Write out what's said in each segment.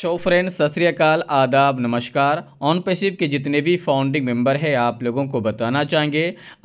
so friends सत श्रीकाल आदाब नमस्कार ऑन पेशिप के जितने भी फाउंडिंग मेंबर हैं आप लोगों को बताना चाहेंगे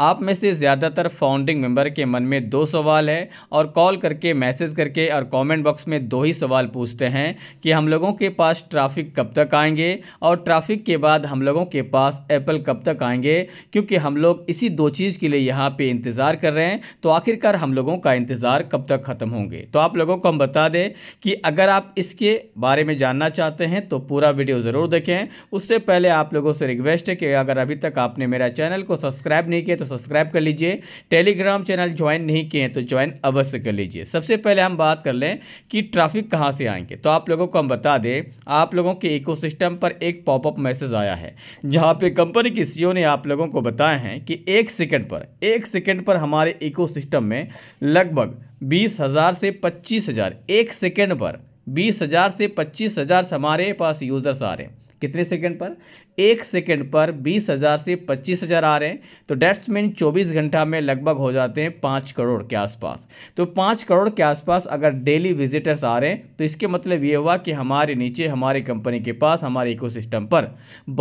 आप में से ज़्यादातर फाउंडिंग मेंबर के मन में दो सवाल है और कॉल करके मैसेज करके और कमेंट बॉक्स में दो ही सवाल पूछते हैं कि हम लोगों के पास ट्रैफिक कब तक आएंगे और ट्रैफिक के बाद हम लोगों के पास एप्पल कब तक आएंगे क्योंकि हम लोग इसी दो चीज़ के लिए यहाँ पर इंतज़ार कर रहे हैं तो आखिरकार हम लोगों का इंतज़ार कब तक ख़त्म होंगे तो आप लोगों को हम बता दें कि अगर आप इसके बारे में जानना जानना चाहते हैं तो पूरा वीडियो ज़रूर देखें उससे पहले आप लोगों से रिक्वेस्ट है कि अगर अभी तक आपने मेरा चैनल को सब्सक्राइब नहीं किया तो सब्सक्राइब कर लीजिए टेलीग्राम चैनल ज्वाइन नहीं किए तो ज्वाइन अवश्य कर लीजिए सबसे पहले हम बात कर लें कि ट्रैफिक कहाँ से आएंगे तो आप लोगों को हम बता दें आप लोगों के इको पर एक पॉपअप मैसेज आया है जहाँ पर कंपनी की सी ने आप लोगों को बताया है कि एक सेकेंड पर एक सेकेंड पर हमारे इको में लगभग बीस हज़ार से पच्चीस हज़ार एक सेकेंड पर बीस हज़ार से पच्चीस हज़ार हमारे पास यूज़र्स आ रहे हैं कितने सेकंड पर एक सेकंड पर बीस हज़ार से पच्चीस हज़ार आ रहे हैं तो डेट्स मीन चौबीस घंटा में लगभग हो जाते हैं पाँच करोड़ के आसपास तो पाँच करोड़ के आसपास अगर डेली विजिटर्स आ रहे हैं तो इसके मतलब ये हुआ कि हमारे नीचे हमारे कंपनी के पास हमारे इकोसिस्टम पर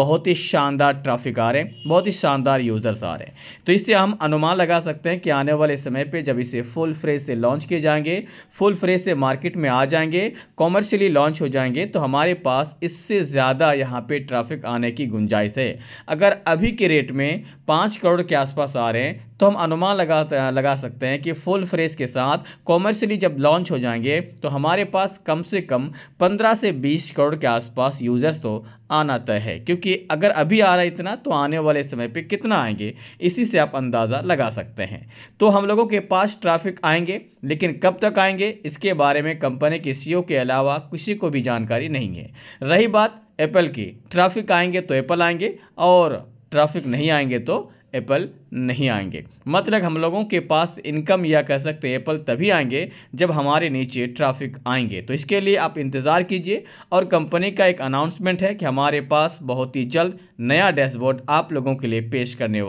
बहुत ही शानदार ट्रैफिक आ रहे हैं बहुत ही शानदार यूज़र्स आ रहे हैं तो इससे हम अनुमान लगा सकते हैं कि आने वाले समय पर जब इसे फुल फ्रेज से लॉन्च किए जाएंगे फुल फ्रेज से मार्केट में आ जाएंगे कॉमर्शियली लॉन्च हो जाएंगे तो हमारे पास इससे ज़्यादा यहाँ यहाँ पे ट्रैफिक आने की गुंजाइश है अगर अभी के रेट में पाँच करोड़ के आसपास आ रहे हैं तो हम अनुमान लगा लगा सकते हैं कि फुल फ्रेश के साथ कॉमर्शली जब लॉन्च हो जाएंगे तो हमारे पास कम से कम पंद्रह से बीस करोड़ के आसपास यूज़र्स तो आना तय है क्योंकि अगर अभी आ रहा है इतना तो आने वाले समय पर कितना आएंगे इसी से आप अंदाज़ा लगा सकते हैं तो हम लोगों के पास ट्रैफिक आएंगे लेकिन कब तक आएंगे इसके बारे में कंपनी के सीईओ के अलावा किसी को भी जानकारी नहीं है रही बात एप्पल की ट्रैफिक आएंगे तो एप्पल आएंगे और ट्रैफिक नहीं आएंगे तो एप्पल नहीं आएंगे मतलब हम लोगों के पास इनकम या कह सकते हैं एप्पल तभी आएंगे जब हमारे नीचे ट्रैफिक आएंगे तो इसके लिए आप इंतज़ार कीजिए और कंपनी का एक अनाउंसमेंट है कि हमारे पास बहुत ही जल्द नया डैशबोर्ड आप लोगों के लिए पेश करने